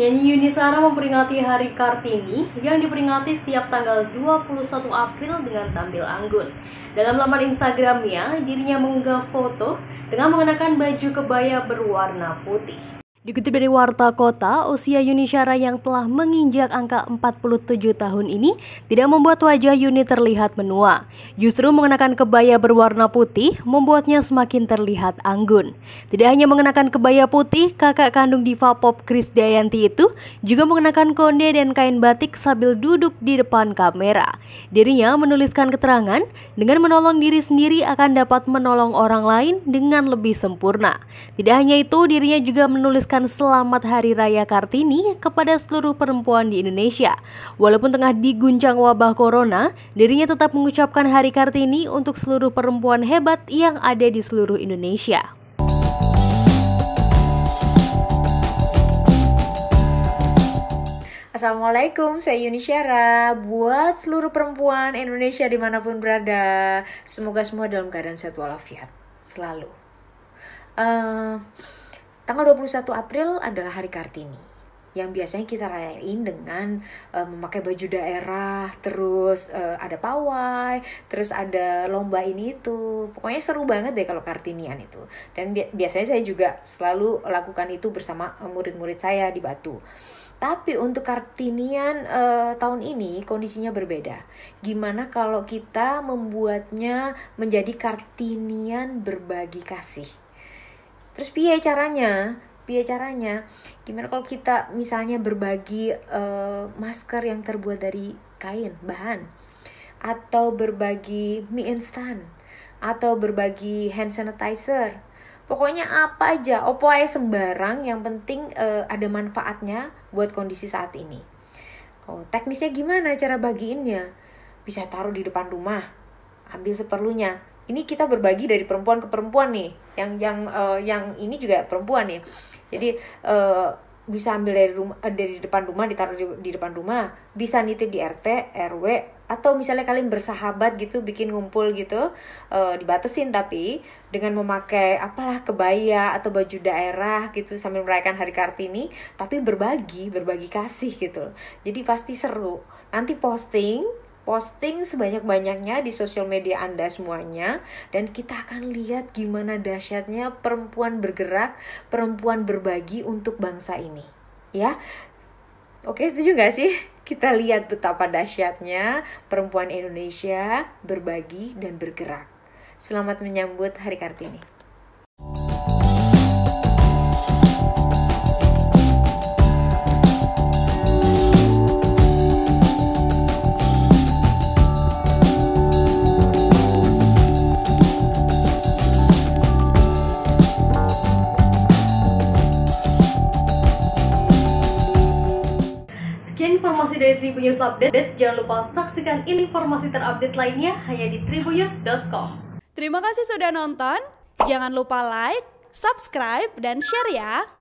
Nyanyi Yuni Sara memperingati Hari Kartini yang diperingati setiap tanggal 21 April dengan tampil anggun. Dalam laman Instagramnya, dirinya mengunggah foto dengan mengenakan baju kebaya berwarna putih. Dikutip dari Warta Kota, usia Yuni Syara yang telah menginjak angka 47 tahun ini tidak membuat wajah Yuni terlihat menua. Justru mengenakan kebaya berwarna putih membuatnya semakin terlihat anggun. Tidak hanya mengenakan kebaya putih, kakak kandung diva pop Chris Dayanti itu juga mengenakan konde dan kain batik sambil duduk di depan kamera. Dirinya menuliskan keterangan, dengan menolong diri sendiri akan dapat menolong orang lain dengan lebih sempurna. Tidak hanya itu, dirinya juga menulis mengucapkan selamat Hari Raya Kartini kepada seluruh perempuan di Indonesia. Walaupun tengah diguncang wabah corona, dirinya tetap mengucapkan Hari Kartini untuk seluruh perempuan hebat yang ada di seluruh Indonesia. Assalamualaikum, saya Yuni Syara Buat seluruh perempuan Indonesia dimanapun berada Semoga semua dalam keadaan sehat walafiat Selalu uh, Tanggal 21 April adalah Hari Kartini yang biasanya kita rayain dengan uh, memakai baju daerah, terus uh, ada pawai, terus ada lomba ini itu. Pokoknya seru banget deh kalau Kartinian itu. Dan bi biasanya saya juga selalu lakukan itu bersama eh, murid-murid saya di Batu. Tapi untuk Kartinian uh, tahun ini kondisinya berbeda. Gimana kalau kita membuatnya menjadi Kartinian berbagi kasih? terus piye caranya piye caranya gimana kalau kita misalnya berbagi uh, masker yang terbuat dari kain bahan atau berbagi mie instan atau berbagi hand sanitizer pokoknya apa aja opo aja sembarang yang penting uh, ada manfaatnya buat kondisi saat ini oh teknisnya gimana cara bagiinnya bisa taruh di depan rumah ambil seperlunya ini kita berbagi dari perempuan ke perempuan nih yang yang uh, yang ini juga perempuan nih. jadi uh, bisa ambil dari rumah eh, dari depan rumah ditaruh di, di depan rumah bisa nitip di RT RW atau misalnya kalian bersahabat gitu bikin ngumpul gitu uh, dibatesin tapi dengan memakai apalah kebaya atau baju daerah gitu sambil merayakan Hari Kartini tapi berbagi berbagi kasih gitu jadi pasti seru nanti posting posting sebanyak-banyaknya di sosial media Anda semuanya dan kita akan lihat gimana dahsyatnya perempuan bergerak, perempuan berbagi untuk bangsa ini. Ya. Oke, setuju gak sih? Kita lihat betapa dahsyatnya perempuan Indonesia berbagi dan bergerak. Selamat menyambut Hari Kartini. dari Tribun News Update. Jangan lupa saksikan informasi terupdate lainnya hanya di tribunnews.com. Terima kasih sudah nonton. Jangan lupa like, subscribe, dan share ya.